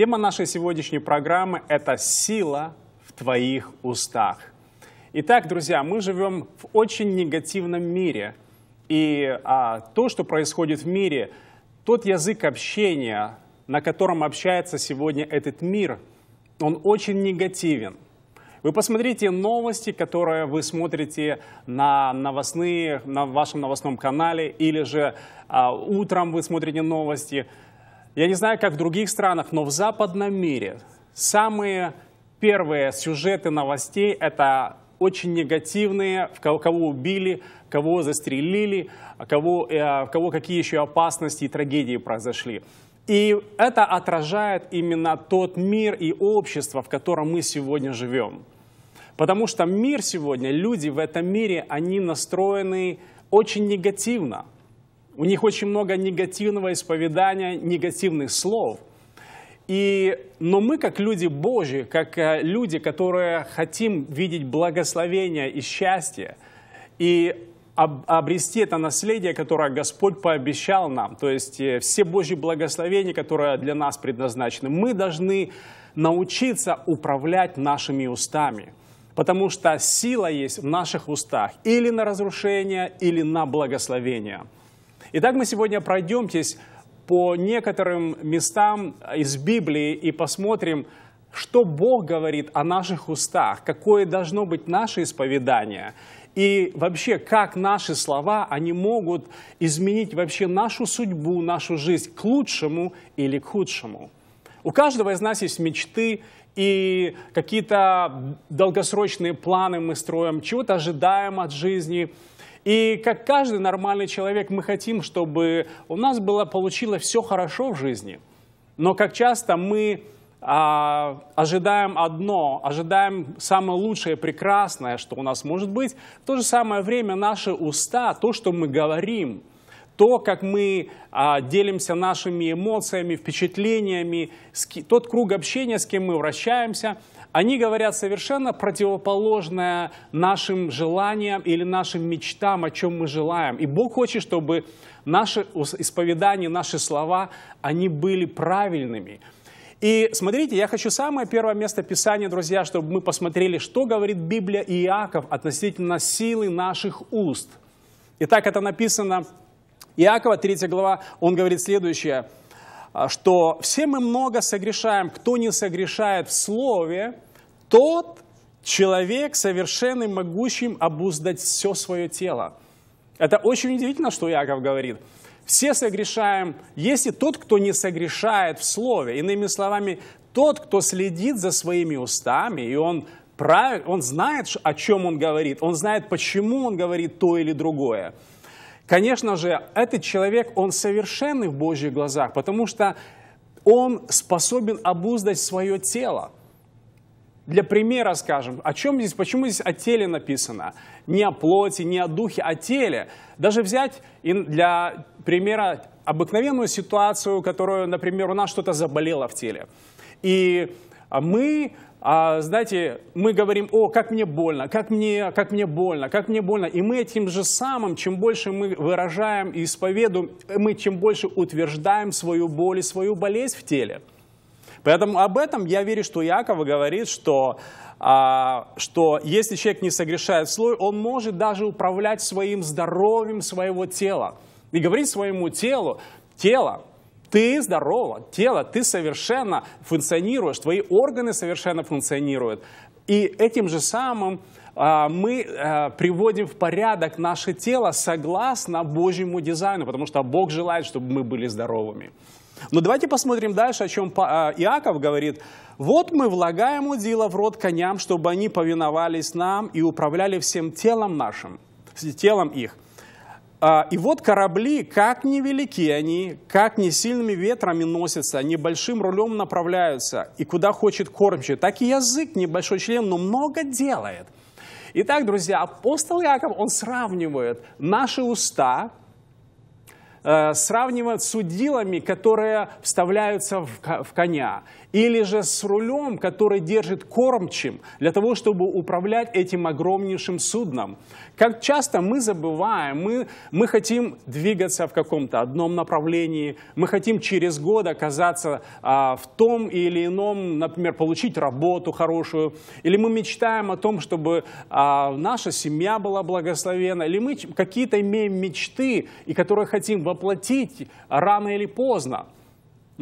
Тема нашей сегодняшней программы – это «Сила в твоих устах». Итак, друзья, мы живем в очень негативном мире. И а, то, что происходит в мире, тот язык общения, на котором общается сегодня этот мир, он очень негативен. Вы посмотрите новости, которые вы смотрите на новостные, на вашем новостном канале, или же а, утром вы смотрите новости – я не знаю, как в других странах, но в западном мире самые первые сюжеты новостей – это очень негативные, в кого, убили, кого застрелили, кого, э, кого какие еще опасности и трагедии произошли. И это отражает именно тот мир и общество, в котором мы сегодня живем. Потому что мир сегодня, люди в этом мире, они настроены очень негативно – у них очень много негативного исповедания, негативных слов. И, но мы, как люди Божьи, как э, люди, которые хотим видеть благословение и счастье, и обрести это наследие, которое Господь пообещал нам, то есть э, все Божьи благословения, которые для нас предназначены, мы должны научиться управлять нашими устами. Потому что сила есть в наших устах или на разрушение, или на благословение. Итак, мы сегодня пройдемтесь по некоторым местам из Библии и посмотрим, что Бог говорит о наших устах, какое должно быть наше исповедание, и вообще, как наши слова, они могут изменить вообще нашу судьбу, нашу жизнь к лучшему или к худшему. У каждого из нас есть мечты и какие-то долгосрочные планы мы строим, чего-то ожидаем от жизни – и как каждый нормальный человек, мы хотим, чтобы у нас было, получилось все хорошо в жизни. Но как часто мы а, ожидаем одно, ожидаем самое лучшее, прекрасное, что у нас может быть. В то же самое время наши уста, то, что мы говорим, то, как мы а, делимся нашими эмоциями, впечатлениями, тот круг общения, с кем мы вращаемся, они говорят совершенно противоположное нашим желаниям или нашим мечтам, о чем мы желаем. И Бог хочет, чтобы наши исповедания, наши слова, они были правильными. И смотрите, я хочу самое первое место Писания, друзья, чтобы мы посмотрели, что говорит Библия и Иаков относительно силы наших уст. Итак, это написано Иакова, 3 глава, он говорит следующее, а, что все мы много согрешаем. Кто не согрешает в слове, тот человек совершенный, могущим обуздать все свое тело. Это очень удивительно, что Иаков говорит. Все согрешаем, если тот, кто не согрешает в слове. Иными словами, тот, кто следит за своими устами, и он прав, он знает, о чем он говорит, он знает, почему он говорит то или другое. Конечно же, этот человек, он совершенный в Божьих глазах, потому что он способен обуздать свое тело. Для примера скажем, о чем здесь, почему здесь о теле написано? Не о плоти, не о духе, а о теле. Даже взять для примера обыкновенную ситуацию, которую, например, у нас что-то заболело в теле. И а мы, а, знаете, мы говорим, о, как мне больно, как мне, как мне больно, как мне больно. И мы этим же самым, чем больше мы выражаем и исповедуем, мы чем больше утверждаем свою боль и свою болезнь в теле. Поэтому об этом я верю, что Якова говорит, что, а, что если человек не согрешает слой, он может даже управлять своим здоровьем своего тела. И говорить своему телу, тело, ты здорово, тело, ты совершенно функционируешь, твои органы совершенно функционируют. И этим же самым а, мы а, приводим в порядок наше тело согласно Божьему дизайну, потому что Бог желает, чтобы мы были здоровыми. Но давайте посмотрим дальше, о чем а, Иаков говорит. «Вот мы влагаем удила в рот коням, чтобы они повиновались нам и управляли всем телом нашим, телом их». А, и вот корабли, как невелики они, как не сильными ветрами носятся, небольшим рулем направляются, и куда хочет кормчий. так и язык, небольшой член, но много делает. Итак, друзья, апостол Яков, он сравнивает наши уста, э, сравнивает с удилами, которые вставляются в коня или же с рулем, который держит кормчим, для того, чтобы управлять этим огромнейшим судном. Как часто мы забываем, мы, мы хотим двигаться в каком-то одном направлении, мы хотим через год оказаться а, в том или ином, например, получить работу хорошую, или мы мечтаем о том, чтобы а, наша семья была благословена, или мы какие-то имеем мечты, и которые хотим воплотить рано или поздно.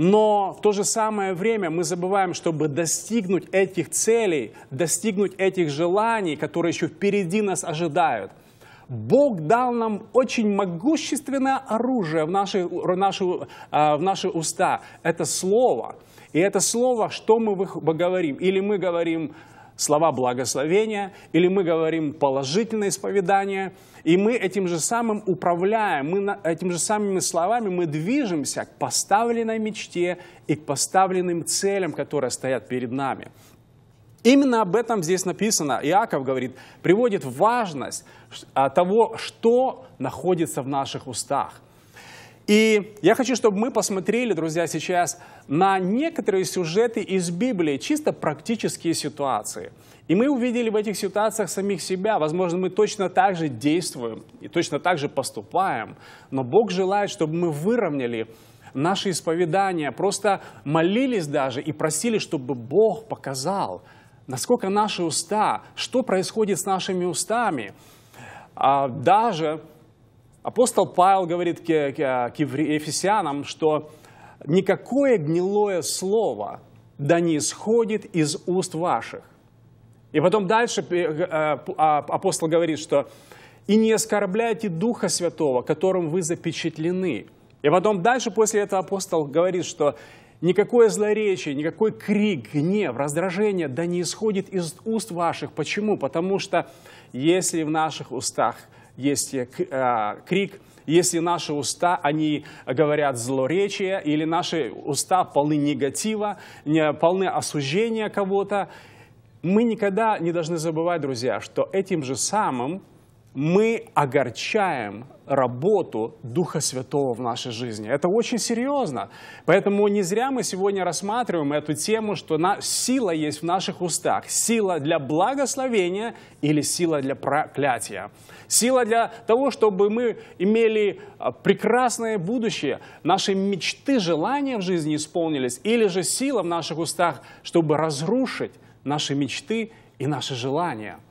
Но в то же самое время мы забываем, чтобы достигнуть этих целей, достигнуть этих желаний, которые еще впереди нас ожидают. Бог дал нам очень могущественное оружие в наши, в наши, а, в наши уста. Это слово. И это слово, что мы говорим? Или мы говорим слова благословения, или мы говорим положительное исповедание, и мы этим же самым управляем, мы этим же самыми словами мы движемся к поставленной мечте и к поставленным целям, которые стоят перед нами. Именно об этом здесь написано. Иаков говорит, приводит важность а, того, что находится в наших устах. И я хочу, чтобы мы посмотрели, друзья, сейчас на некоторые сюжеты из Библии, чисто практические ситуации. И мы увидели в этих ситуациях самих себя. Возможно, мы точно так же действуем и точно так же поступаем. Но Бог желает, чтобы мы выровняли наши исповедания, просто молились даже и просили, чтобы Бог показал, насколько наши уста, что происходит с нашими устами. А даже Апостол Павел говорит к, Ефесянам, что никакое гнилое слово да не исходит из уст ваших. И потом дальше э, а, апостол говорит, что «и не оскорбляйте Духа Святого, которым вы запечатлены». И потом дальше после этого апостол говорит, что никакое злоречие, никакой крик, гнев, раздражение да не исходит из уст ваших. Почему? Потому что если в наших устах – есть э, а, крик, если наши уста, они говорят злоречие, или наши уста полны негатива, полны осуждения кого-то, мы никогда не должны забывать, друзья, что этим же самым мы огорчаем работу Духа Святого в нашей жизни. Это очень серьезно. Поэтому не зря мы сегодня рассматриваем эту тему, что на... сила есть в наших устах. Сила для благословения или сила для проклятия. Сила для того, чтобы мы имели а, прекрасное будущее, наши мечты, желания в жизни исполнились, или же сила в наших устах, чтобы разрушить наши мечты и наши желания –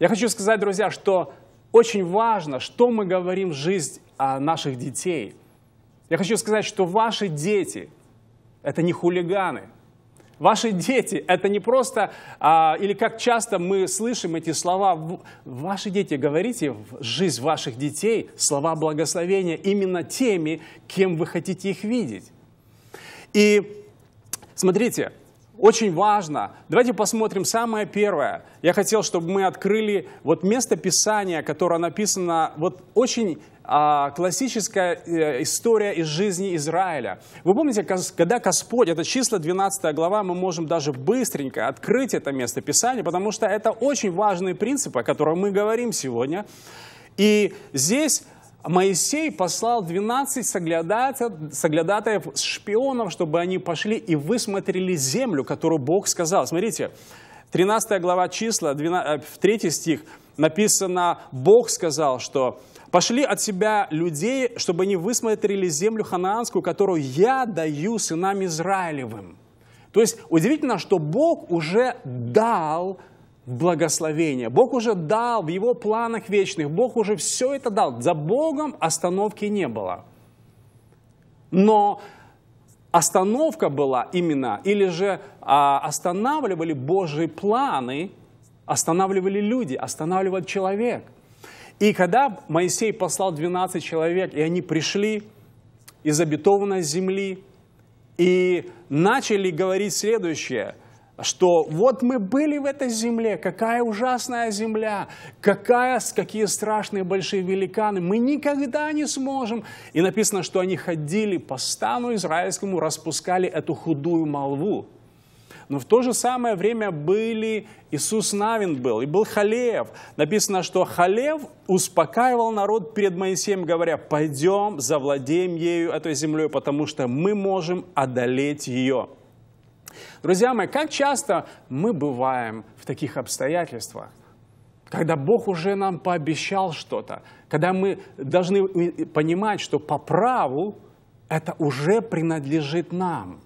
я хочу сказать, друзья, что очень важно, что мы говорим в жизнь о наших детей. Я хочу сказать, что ваши дети – это не хулиганы. Ваши дети – это не просто, а, или как часто мы слышим эти слова, ваши дети, говорите в жизнь ваших детей слова благословения именно теми, кем вы хотите их видеть. И смотрите, очень важно. Давайте посмотрим самое первое. Я хотел, чтобы мы открыли вот место Писания, которое написано, вот очень а, классическая э, история из жизни Израиля. Вы помните, когда Господь, это числа 12 глава, мы можем даже быстренько открыть это место Писания, потому что это очень важные принципы, о которых мы говорим сегодня. И здесь а Моисей послал 12 соглядатаев, шпионов, чтобы они пошли и высмотрели землю, которую Бог сказал. Смотрите, 13 глава числа, 12, 3 э, стих написано, Бог сказал, что «Пошли от себя людей, чтобы они высмотрели землю ханаанскую, которую я даю сынам Израилевым». То есть удивительно, что Бог уже дал в благословение. Бог уже дал в его планах вечных, Бог уже все это дал. За Богом остановки не было. Но остановка была именно, или же а, останавливали Божьи планы, останавливали люди, останавливал человек. И когда Моисей послал 12 человек, и они пришли из обетованной земли, и начали говорить следующее – что вот мы были в этой земле, какая ужасная земля, какая, какие страшные большие великаны, мы никогда не сможем. И написано, что они ходили по стану израильскому, распускали эту худую молву. Но в то же самое время были, Иисус Навин был, и был Халев. Написано, что Халев успокаивал народ перед Моисеем, говоря, пойдем завладеем ею, этой землей, потому что мы можем одолеть ее. Друзья мои, как часто мы бываем в таких обстоятельствах? когда Бог уже нам пообещал что-то, когда мы должны понимать, что по праву это уже принадлежит нам.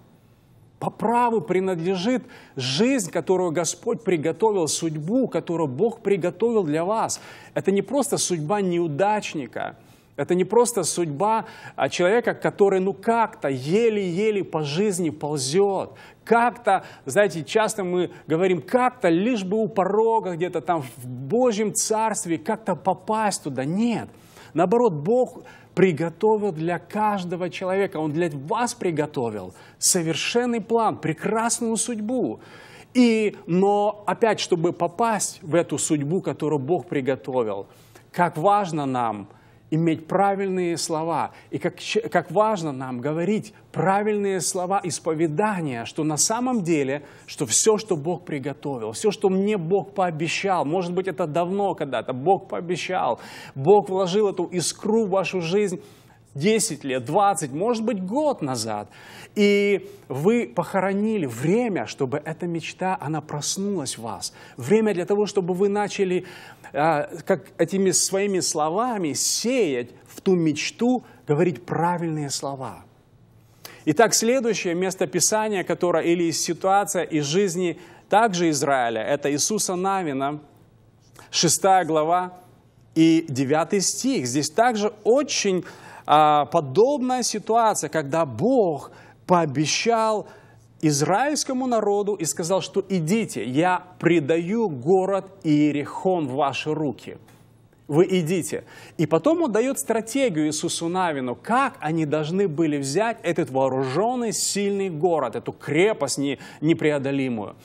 По праву принадлежит жизнь, которую Господь приготовил, судьбу, которую Бог приготовил для вас. Это не просто судьба неудачника – это не просто судьба а человека, который ну как-то еле-еле по жизни ползет. Как-то, знаете, часто мы говорим, как-то лишь бы у порога где-то там в Божьем Царстве как-то попасть туда. Нет. Наоборот, Бог приготовил для каждого человека. Он для вас приготовил совершенный план, прекрасную судьбу. И, но опять, чтобы попасть в эту судьбу, которую Бог приготовил, как важно нам – иметь правильные слова. И как, как важно нам говорить правильные слова исповедания, что на самом деле, что все, что Бог приготовил, все, что мне Бог пообещал, может быть, это давно когда-то, Бог пообещал, Бог вложил эту искру в вашу жизнь, 10 лет, 20, может быть, год назад. И вы похоронили время, чтобы эта мечта, она проснулась в вас. Время для того, чтобы вы начали, а, как этими своими словами, сеять в ту мечту, говорить правильные слова. Итак, следующее место Писания, которое или ситуация из жизни также Израиля, это Иисуса Навина, 6 глава и 9 стих. Здесь также очень а, подобная ситуация, когда Бог пообещал израильскому народу и сказал, что идите, я предаю город Иерихон в ваши руки. Вы идите. И потом он дает стратегию Иисусу Навину, как они должны были взять этот вооруженный, сильный город, эту крепость непреодолимую.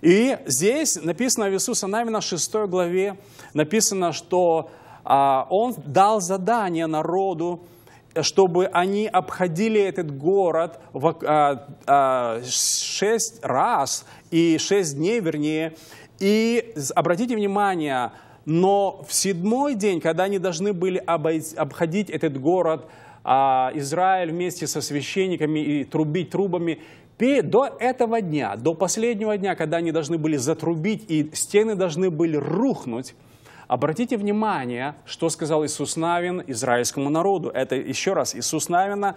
И здесь написано в Иисуса Навина 6 главе, написано, что а, он дал задание народу, чтобы они обходили этот город а, а, шесть раз и шесть дней, вернее. И обратите внимание, но в седьмой день, когда они должны были обходить этот город, Израиль вместе со священниками и трубить трубами, до этого дня, до последнего дня, когда они должны были затрубить и стены должны были рухнуть, Обратите внимание, что сказал Иисус Навин израильскому народу. Это еще раз Иисус Навина,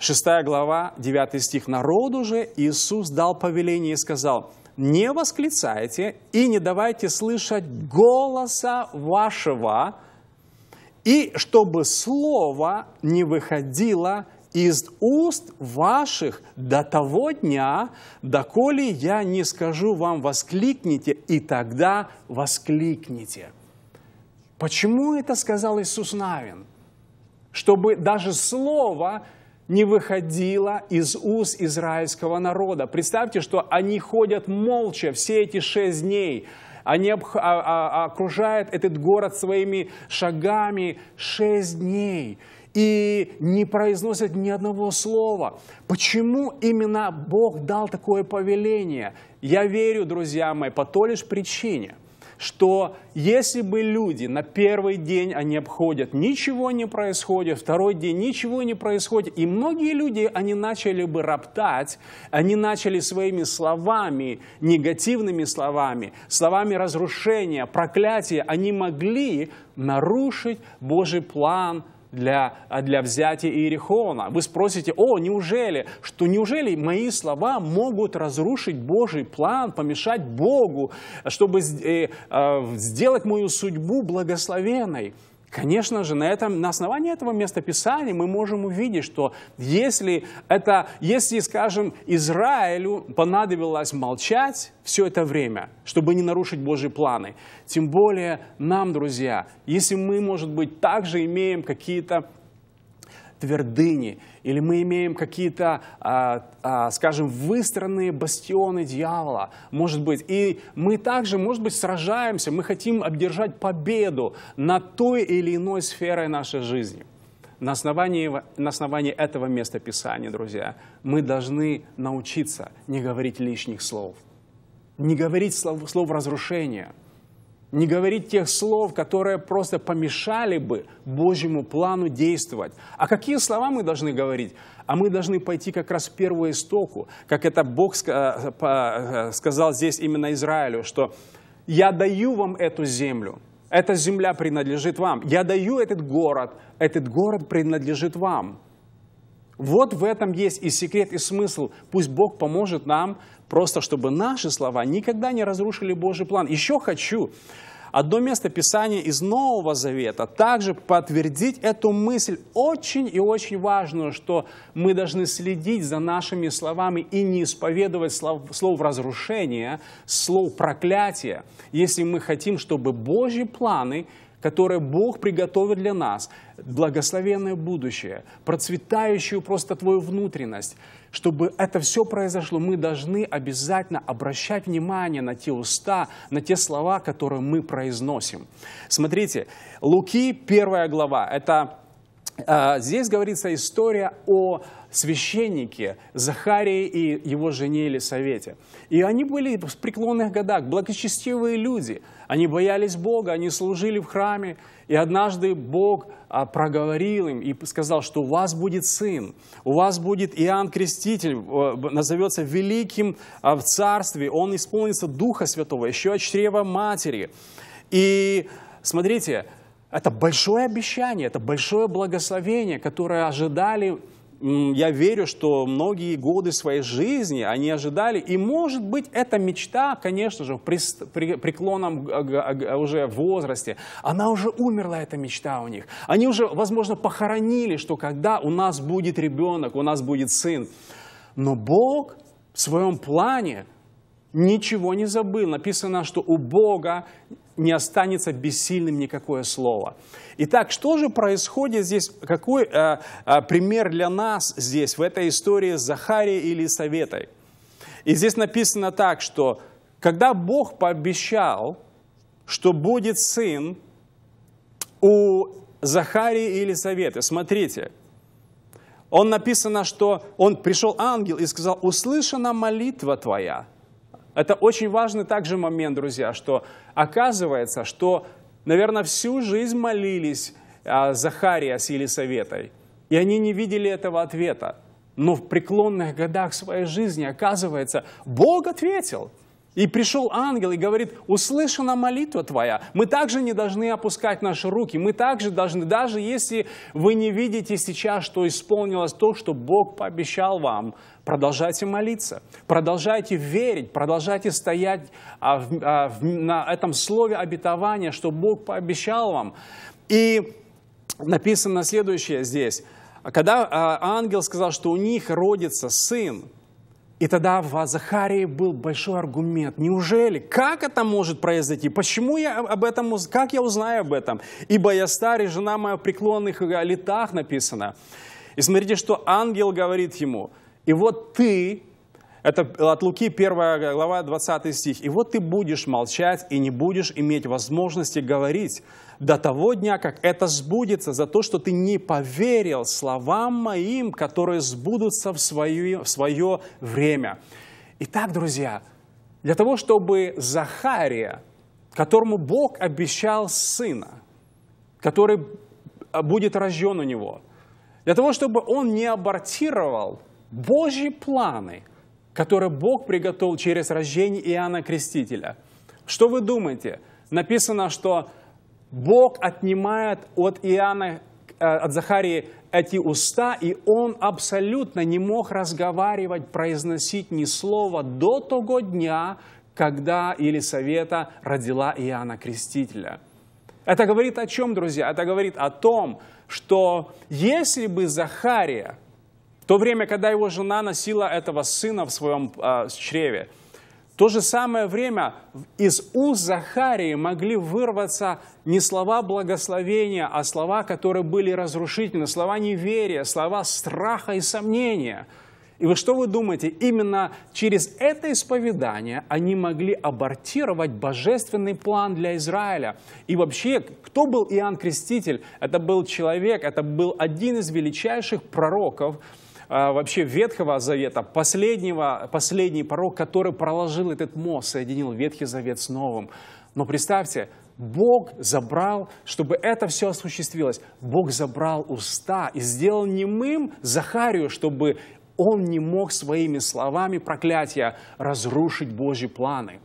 6 глава, 9 стих. «Народу же Иисус дал повеление и сказал, не восклицайте и не давайте слышать голоса вашего, и чтобы слово не выходило из уст ваших до того дня, доколе я не скажу вам, воскликните, и тогда воскликните». Почему это сказал Иисус Навин? Чтобы даже слово не выходило из уст израильского народа. Представьте, что они ходят молча все эти шесть дней. Они а, а, а, окружают этот город своими шагами шесть дней и не произносят ни одного слова. Почему именно Бог дал такое повеление? Я верю, друзья мои, по той лишь причине – что если бы люди на первый день они обходят, ничего не происходит, второй день ничего не происходит, и многие люди, они начали бы роптать, они начали своими словами, негативными словами, словами разрушения, проклятия, они могли нарушить Божий план – для, а для взятия Иерихона. Вы спросите, о, неужели, что неужели мои слова могут разрушить Божий план, помешать Богу, чтобы э, э, сделать мою судьбу благословенной? Конечно же, на, этом, на основании этого местописания мы можем увидеть, что если, это, если, скажем, Израилю понадобилось молчать все это время, чтобы не нарушить Божьи планы, тем более нам, друзья, если мы, может быть, также имеем какие-то твердыни, или мы имеем какие-то, а, а, скажем, выстроенные бастионы дьявола, может быть. И мы также, может быть, сражаемся, мы хотим обдержать победу над той или иной сферой нашей жизни. На основании, на основании этого места Писания, друзья, мы должны научиться не говорить лишних слов, не говорить слов, слов разрушения – не говорить тех слов, которые просто помешали бы Божьему плану действовать. А какие слова мы должны говорить? А мы должны пойти как раз к первому истоку, как это Бог э, э, сказал здесь именно Израилю, что «я даю вам эту землю». Эта земля принадлежит вам. Я даю этот город, этот город принадлежит вам. Вот в этом есть и секрет, и смысл. Пусть Бог поможет нам, просто чтобы наши слова никогда не разрушили Божий план. Еще хочу одно место Писания из Нового Завета также подтвердить эту мысль очень и очень важную, что мы должны следить за нашими словами и не исповедовать слов, слов разрушения, слов проклятия, если мы хотим, чтобы Божьи планы – которое Бог приготовил для нас, благословенное будущее, процветающую просто твою внутренность, чтобы это все произошло, мы должны обязательно обращать внимание на те уста, на те слова, которые мы произносим. Смотрите, Луки, первая глава, это э, Здесь говорится история о священники Захарии и его жене Елисавете. И они были в преклонных годах, благочестивые люди. Они боялись Бога, они служили в храме. И однажды Бог а, проговорил им и сказал, что у вас будет сын, у вас будет Иоанн Креститель, э, назовется великим а, в царстве, он исполнится Духа Святого, еще от чрева матери. И смотрите, это большое обещание, это большое благословение, которое ожидали я верю, что многие годы своей жизни они ожидали, и, может быть, эта мечта, конечно же, при, при преклонном уже возрасте, она уже умерла, эта мечта у них. Они уже, возможно, похоронили, что когда у нас будет ребенок, у нас будет сын. Но Бог в своем плане ничего не забыл. Написано, что у Бога не останется бессильным никакое слово. Итак, что же происходит здесь? Какой э, э, пример для нас здесь, в этой истории с Захарией или Советой? И здесь написано так, что когда Бог пообещал, что будет сын у Захарии или Советы, смотрите, он написано, что он пришел ангел и сказал, услышана молитва твоя. Это очень важный также момент, друзья, что оказывается, что, наверное, всю жизнь молились а, Захария с Елисаветой, и они не видели этого ответа. Но в преклонных годах своей жизни, оказывается, Бог ответил – и пришел ангел и говорит, услышана молитва твоя. Мы также не должны опускать наши руки. Мы также должны, даже если вы не видите сейчас, что исполнилось то, что Бог пообещал вам, продолжайте молиться, продолжайте верить, продолжайте стоять а, а, на этом слове обетования, что Бог пообещал вам. И написано следующее здесь. Когда а, ангел сказал, что у них родится сын, и тогда в Захарии был большой аргумент. Неужели? Как это может произойти? Почему я об этом, как я узнаю об этом? Ибо я старый, жена моя в преклонных летах написана. И смотрите, что ангел говорит ему. И вот ты, это от Луки 1 глава 20 стих. «И вот ты будешь молчать и не будешь иметь возможности говорить, до того дня, как это сбудется, за то, что ты не поверил словам моим, которые сбудутся в свое, в свое время. Итак, друзья, для того, чтобы Захария, которому Бог обещал сына, который а, будет рожден у него, для того, чтобы он не абортировал Божьи планы, которые Бог приготовил через рождение Иоанна Крестителя. Что вы думаете? Написано, что Бог отнимает от Иоанна, э, от Захарии эти уста, и он абсолютно не мог разговаривать, произносить ни слова до того дня, когда Елисавета родила Иоанна Крестителя. Это говорит о чем, друзья? Это говорит о том, что если бы Захария, в то время, когда его жена носила этого сына в своем э, чреве, то же самое время из уст Захарии могли вырваться не слова благословения, а слова, которые были разрушительны, слова неверия, слова страха и сомнения. И вы что вы думаете, именно через это исповедание они могли абортировать божественный план для Израиля. И вообще, кто был Иоанн Креститель? Это был человек, это был один из величайших пророков – а, вообще Ветхого Завета, последнего, последний порог, который проложил этот мост, соединил Ветхий Завет с Новым. Но представьте, Бог забрал, чтобы это все осуществилось, Бог забрал уста и сделал немым Захарию, чтобы он не мог своими словами проклятия разрушить Божьи планы.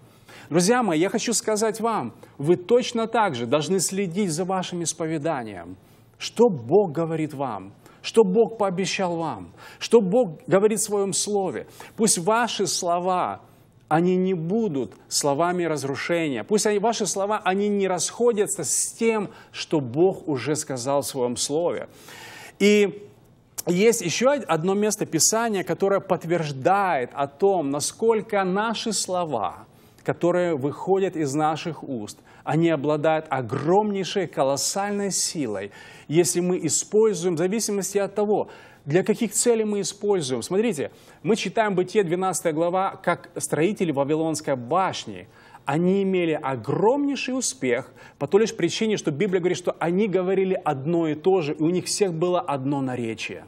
Друзья мои, я хочу сказать вам, вы точно так же должны следить за вашим исповеданием. Что Бог говорит вам? что Бог пообещал вам, что Бог говорит в своем слове. Пусть ваши слова, они не будут словами разрушения. Пусть они, ваши слова, они не расходятся с тем, что Бог уже сказал в своем слове. И есть еще одно место Писания, которое подтверждает о том, насколько наши слова – которые выходят из наших уст, они обладают огромнейшей, колоссальной силой, если мы используем, в зависимости от того, для каких целей мы используем. Смотрите, мы читаем Бытие 12 глава, как строители Вавилонской башни, они имели огромнейший успех по той лишь причине, что Библия говорит, что они говорили одно и то же, и у них всех было одно наречие.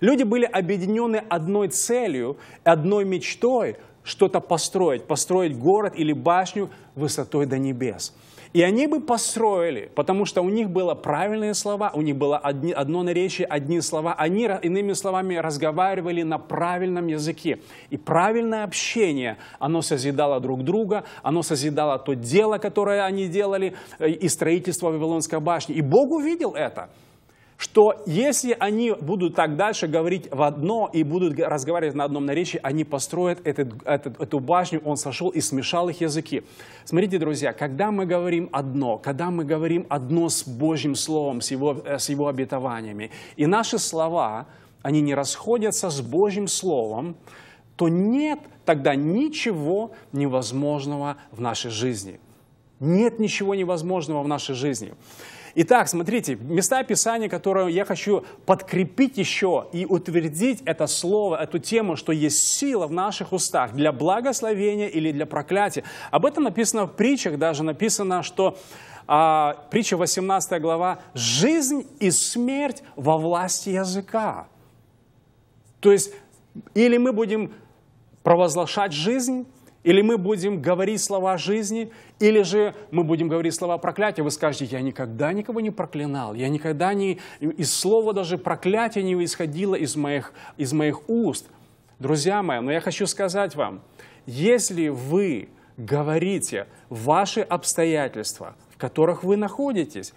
Люди были объединены одной целью, одной мечтой, что-то построить, построить город или башню высотой до небес. И они бы построили, потому что у них было правильные слова, у них было одни, одно наречие, одни слова. Они, иными словами, разговаривали на правильном языке. И правильное общение, оно созидало друг друга, оно созидало то дело, которое они делали, э, и строительство Вавилонской башни. И Бог увидел это что если они будут так дальше говорить в одно и будут разговаривать на одном наречии, они построят этот, этот, эту башню, он сошел и смешал их языки. Смотрите, друзья, когда мы говорим одно, когда мы говорим одно с Божьим Словом, с Его, э, с его обетованиями, и наши слова, они не расходятся с Божьим Словом, то нет тогда ничего невозможного в нашей жизни. Нет ничего невозможного в нашей жизни. Итак, смотрите, места Писания, которые я хочу подкрепить еще и утвердить это слово, эту тему, что есть сила в наших устах для благословения или для проклятия. Об этом написано в притчах, даже написано, что а, притча 18 глава «Жизнь и смерть во власти языка». То есть или мы будем провозглашать жизнь, или мы будем говорить слова жизни, или же мы будем говорить слова проклятия. Вы скажете, я никогда никого не проклинал, я никогда не... Из слова даже проклятия не исходило из моих, из моих уст. Друзья мои, но я хочу сказать вам, если вы говорите ваши обстоятельства, в которых вы находитесь,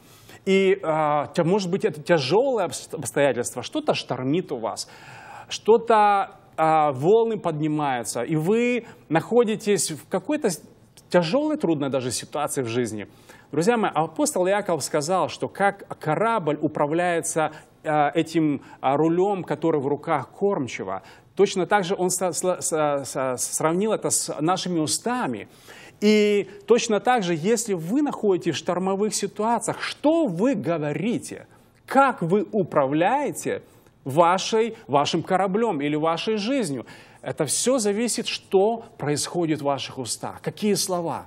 и, а, может быть, это тяжелое обстоятельство, что-то штормит у вас, что-то а, волны поднимаются, и вы находитесь в какой-то тяжелой, трудной даже ситуации в жизни. Друзья мои, апостол Иаков сказал, что как корабль управляется а, этим а, рулем, который в руках кормчего, точно так же он сравнил это с нашими устами. И точно так же, если вы находитесь в штормовых ситуациях, что вы говорите, как вы управляете – вашей, вашим кораблем или вашей жизнью. Это все зависит, что происходит в ваших устах, какие слова.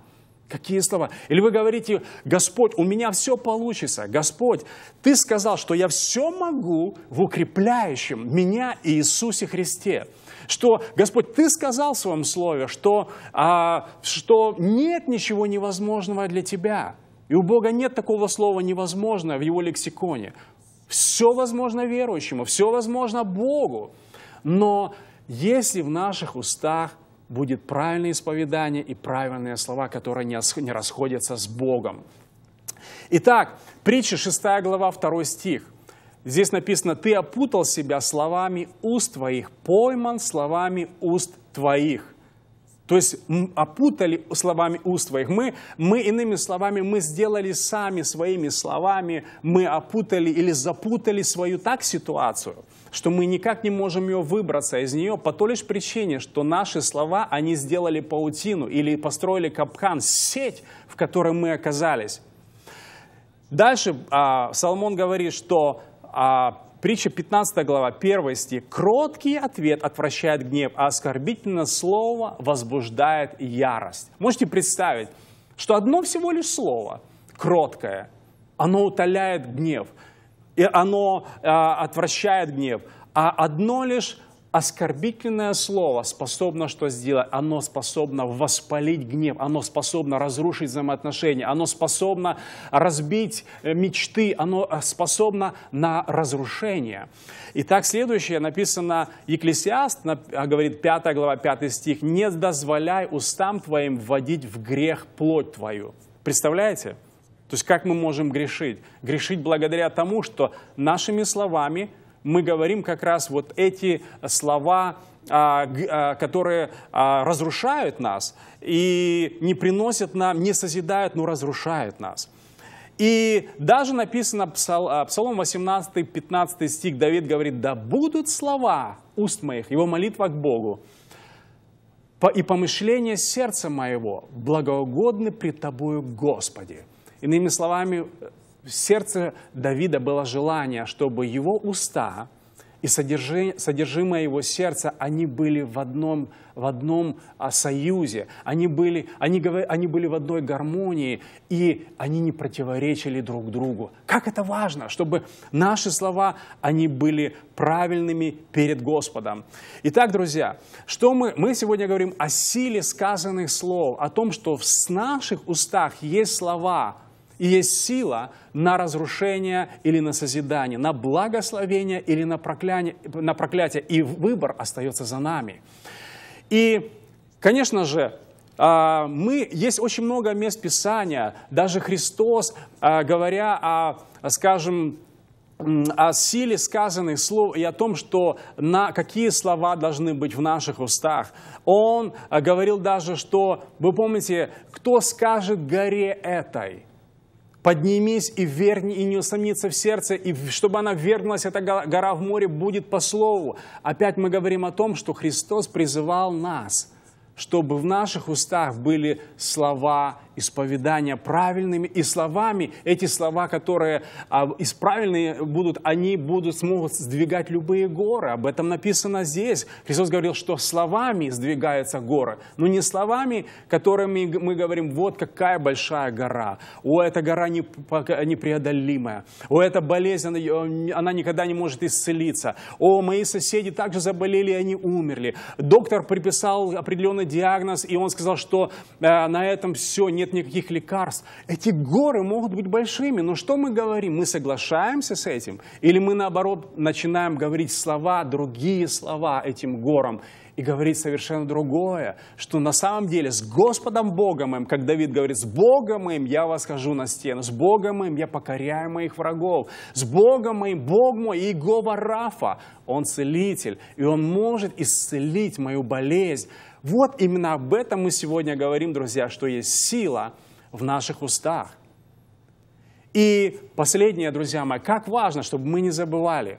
Какие слова? Или вы говорите, Господь, у меня все получится. Господь, Ты сказал, что я все могу в укрепляющем меня и Иисусе Христе. Что, Господь, Ты сказал в Своем Слове, что, а, что нет ничего невозможного для Тебя. И у Бога нет такого слова невозможное в Его лексиконе. Все возможно верующему, все возможно Богу. Но если в наших устах будет правильное исповедание и правильные слова, которые не расходятся с Богом. Итак, притча 6 глава 2 стих. Здесь написано, «Ты опутал себя словами уст твоих, пойман словами уст твоих». То есть опутали словами уст твоих. Мы, мы, иными словами, мы сделали сами своими словами, мы опутали или запутали свою так ситуацию, что мы никак не можем ее выбраться из нее по той лишь причине, что наши слова, они сделали паутину или построили капкан, сеть, в которой мы оказались. Дальше а, Соломон говорит, что а, Притча 15 глава, 1 стих. «Кроткий ответ отвращает гнев, а оскорбительное слово возбуждает ярость». Можете представить, что одно всего лишь слово, кроткое, оно утоляет гнев, и оно э, отвращает гнев, а одно лишь Оскорбительное слово способно что сделать? Оно способно воспалить гнев, оно способно разрушить взаимоотношения, оно способно разбить э, мечты, оно э, способно на разрушение. Итак, следующее написано, Екклесиаст а, говорит, 5 глава, 5 стих, «Не дозволяй устам твоим вводить в грех плоть твою». Представляете? То есть как мы можем грешить? Грешить благодаря тому, что нашими словами – мы говорим как раз вот эти слова, а, а, которые а, разрушают нас и не приносят нам, не созидают, но разрушают нас. И даже написано Псалом 18, 15 стих, Давид говорит, «Да будут слова уст моих, его молитва к Богу, и помышление сердца моего благоугодны пред Тобою, Господи». Иными словами, в сердце Давида было желание, чтобы его уста и содержимое его сердца, они были в одном, в одном а, союзе, они были, они, они были в одной гармонии, и они не противоречили друг другу. Как это важно, чтобы наши слова, они были правильными перед Господом. Итак, друзья, что мы, мы сегодня говорим о силе сказанных слов, о том, что в наших устах есть слова, и есть сила на разрушение или на созидание, на благословение или на, проклятие, на проклятие. И выбор остается за нами. И, конечно же, а, мы, есть очень много мест Писания, даже Христос, а, говоря о, скажем, о силе сказанных слов и о том, что на какие слова должны быть в наших устах. Он а, говорил даже, что, вы помните, кто скажет горе этой – поднимись и верни, и не усомнится в сердце, и чтобы она вернулась, эта гора в море будет по слову. Опять мы говорим о том, что Христос призывал нас, чтобы в наших устах были слова исповедания правильными и словами. Эти слова, которые а, из правильные будут, они будут, смогут сдвигать любые горы. Об этом написано здесь. Христос говорил, что словами сдвигаются горы. Но не словами, которыми мы говорим, вот какая большая гора. О, эта гора непреодолимая. О, эта болезнь, она, она никогда не может исцелиться. О, мои соседи также заболели, и они умерли. Доктор приписал определенный диагноз, и он сказал, что э, на этом все, не нет никаких лекарств. Эти горы могут быть большими, но что мы говорим? Мы соглашаемся с этим? Или мы, наоборот, начинаем говорить слова, другие слова этим горам? и говорить совершенно другое, что на самом деле с Господом Богом им, как Давид говорит, с Богом им, я восхожу на стену, с Богом им, я покоряю моих врагов, с Богом моим, Бог мой, Иегова Рафа, Он целитель, и Он может исцелить мою болезнь, вот именно об этом мы сегодня говорим, друзья, что есть сила в наших устах. И последнее, друзья мои, как важно, чтобы мы не забывали,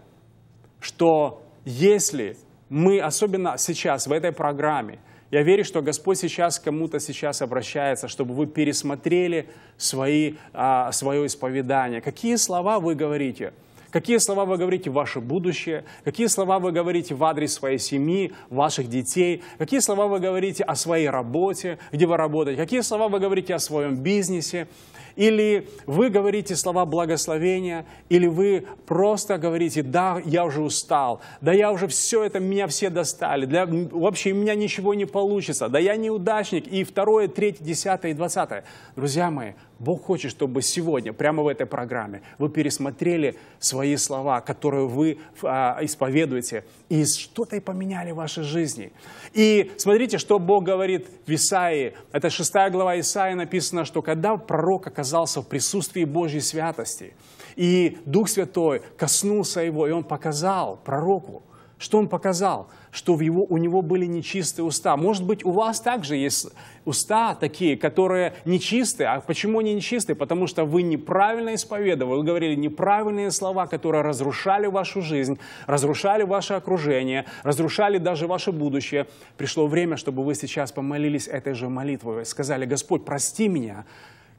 что если мы, особенно сейчас в этой программе, я верю, что Господь сейчас кому-то сейчас обращается, чтобы вы пересмотрели свои, а, свое исповедание. Какие слова вы говорите? какие слова вы говорите в ваше будущее, какие слова вы говорите в адрес своей семьи, ваших детей, какие слова вы говорите о своей работе, где вы работаете, какие слова вы говорите о своем бизнесе, или вы говорите слова благословения, или вы просто говорите, да, я уже устал, да, я уже все это, меня все достали, для, вообще у меня ничего не получится, да, я неудачник, и второе, третье, десятое и двадцатое. Друзья мои, Бог хочет, чтобы сегодня, прямо в этой программе, вы пересмотрели свои слова, которые вы а, исповедуете, и что-то и поменяли в вашей жизни. И смотрите, что Бог говорит в Исаии. Это 6 глава Исаии написано, что когда пророк оказался в присутствии Божьей святости, и Дух Святой коснулся его, и он показал пророку, что он показал – что в его, у него были нечистые уста. Может быть, у вас также есть уста такие, которые нечистые. А почему они нечистые? Потому что вы неправильно исповедовали, вы говорили неправильные слова, которые разрушали вашу жизнь, разрушали ваше окружение, разрушали даже ваше будущее. Пришло время, чтобы вы сейчас помолились этой же молитвой. Сказали, Господь, прости меня.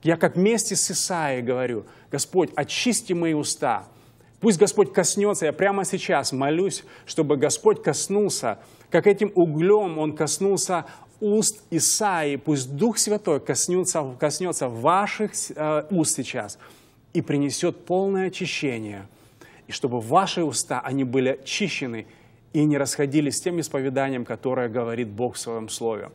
Я как вместе с Исаией говорю, Господь, очисти мои уста, Пусть Господь коснется, я прямо сейчас молюсь, чтобы Господь коснулся, как этим углем Он коснулся уст Исаи, пусть Дух Святой коснется, коснется ваших э, уст сейчас и принесет полное очищение, и чтобы ваши уста, они были очищены и не расходились с тем исповеданием, которое говорит Бог в Своем Слове.